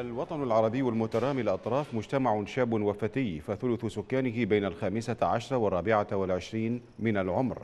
الوطن العربي المترامي الأطراف مجتمع شاب وفتي فثلث سكانه بين الخامسة عشر والرابعة والعشرين من العمر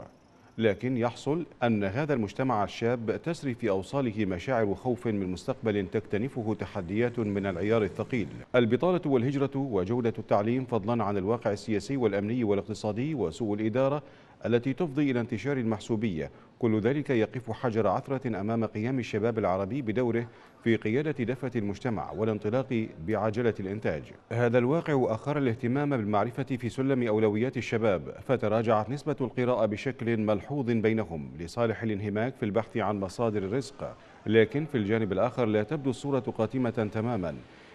لكن يحصل أن هذا المجتمع الشاب تسري في أوصاله مشاعر خوف من مستقبل تكتنفه تحديات من العيار الثقيل البطالة والهجرة وجودة التعليم فضلا عن الواقع السياسي والأمني والاقتصادي وسوء الإدارة التي تفضي إلى انتشار المحسوبية كل ذلك يقف حجر عثرة أمام قيام الشباب العربي بدوره في قيادة دفة المجتمع والانطلاق بعجلة الإنتاج هذا الواقع أخر الاهتمام بالمعرفة في سلم أولويات الشباب فتراجعت نسبة القراءة بشكل ملحوظ بينهم لصالح الانهماك في البحث عن مصادر الرزق لكن في الجانب الآخر لا تبدو الصورة قاتمة تماما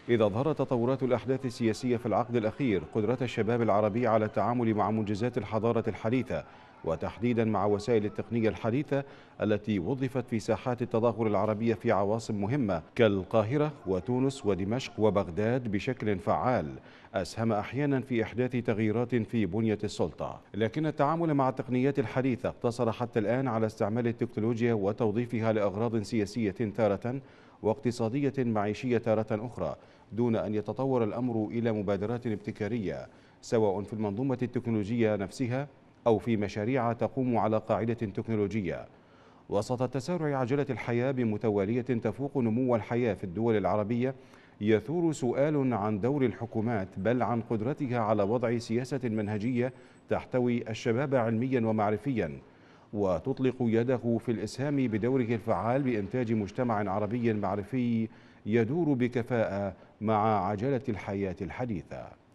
إذا أظهرت تطورات الأحداث السياسية في العقد الأخير قدرة الشباب العربي على التعامل مع منجزات الحضارة الحديثة وتحديدا مع وسائل التقنية الحديثة التي وظفت في ساحات التظاهر العربية في عواصم مهمة كالقاهرة وتونس ودمشق وبغداد بشكل فعال أسهم أحيانا في إحداث تغييرات في بنية السلطة لكن التعامل مع التقنيات الحديثة اقتصر حتى الآن على استعمال التكنولوجيا وتوظيفها لأغراض سياسية تارة واقتصادية معيشية تارة أخرى دون أن يتطور الأمر إلى مبادرات ابتكارية سواء في المنظومة التكنولوجية نفسها أو في مشاريع تقوم على قاعدة تكنولوجية وسط تسارع عجلة الحياة بمتوالية تفوق نمو الحياة في الدول العربية يثور سؤال عن دور الحكومات بل عن قدرتها على وضع سياسة منهجية تحتوي الشباب علميا ومعرفيا وتطلق يده في الإسهام بدوره الفعال بإنتاج مجتمع عربي معرفي يدور بكفاءة مع عجلة الحياة الحديثة